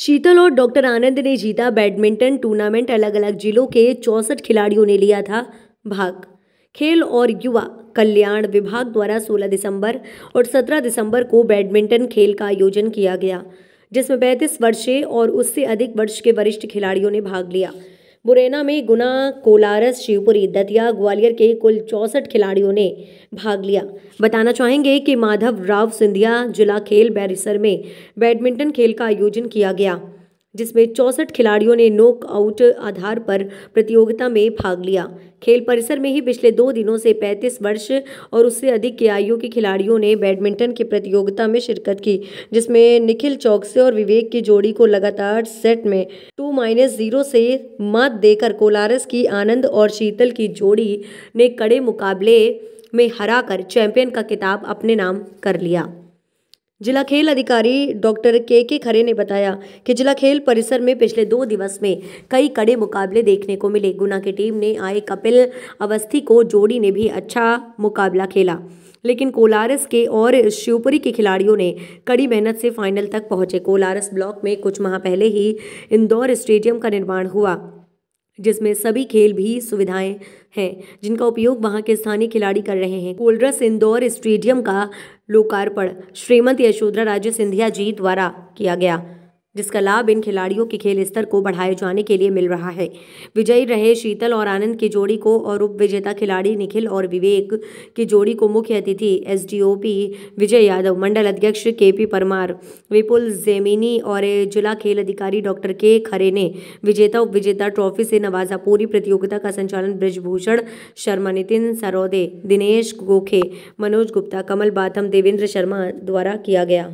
शीतल और डॉक्टर आनंद ने जीता बैडमिंटन टूर्नामेंट अलग अलग जिलों के चौंसठ खिलाड़ियों ने लिया था भाग खेल और युवा कल्याण विभाग द्वारा 16 दिसंबर और 17 दिसंबर को बैडमिंटन खेल का आयोजन किया गया जिसमें पैंतीस वर्षीय और उससे अधिक वर्ष के वरिष्ठ खिलाड़ियों ने भाग लिया मुरैना में गुना कोलारस शिवपुरी दतिया ग्वालियर के कुल चौंसठ खिलाड़ियों ने भाग लिया बताना चाहेंगे कि माधव राव सिंधिया जिला खेल बैरिसर में बैडमिंटन खेल का आयोजन किया गया जिसमें चौंसठ खिलाड़ियों ने नॉकआउट आधार पर प्रतियोगिता में भाग लिया खेल परिसर में ही पिछले दो दिनों से 35 वर्ष और उससे अधिक की आयु के खिलाड़ियों ने बैडमिंटन की प्रतियोगिता में शिरकत की जिसमें निखिल चौकसे और विवेक की जोड़ी को लगातार सेट में टू माइनस जीरो से मात देकर कोलारस की आनंद और शीतल की जोड़ी ने कड़े मुकाबले में हराकर चैंपियन का खिताब अपने नाम कर लिया जिला खेल अधिकारी डॉक्टर के के खरे ने बताया कि जिला खेल परिसर में पिछले दो दिवस में कई कड़े मुकाबले देखने को मिले गुना की टीम ने आए कपिल अवस्थी को जोड़ी ने भी अच्छा मुकाबला खेला लेकिन कोलारस के और शिवपुरी के खिलाड़ियों ने कड़ी मेहनत से फाइनल तक पहुंचे कोलारस ब्लॉक में कुछ माह पहले ही इंदौर स्टेडियम का निर्माण हुआ जिसमें सभी खेल भी सुविधाएं हैं जिनका उपयोग वहां के स्थानीय खिलाड़ी कर रहे हैं कोलरस इंदौर स्टेडियम का लोकार्पण श्रीमती यशोधरा राजे सिंधिया जी द्वारा किया गया जिसका लाभ इन खिलाड़ियों के खेल स्तर को बढ़ाए जाने के लिए मिल रहा है विजयी रहे शीतल और आनंद की जोड़ी को और उप विजेता खिलाड़ी निखिल और विवेक की जोड़ी को मुख्य अतिथि एस विजय यादव मंडल अध्यक्ष के पी परमार विपुल जेमिनी और जिला खेल अधिकारी डॉक्टर के खरे ने विजेता उप विजेता ट्रॉफी से नवाजा पूरी प्रतियोगिता का संचालन ब्रजभूषण शर्मा नितिन सरोदे दिनेश गोखे मनोज गुप्ता कमल बाथम देवेंद्र शर्मा द्वारा किया गया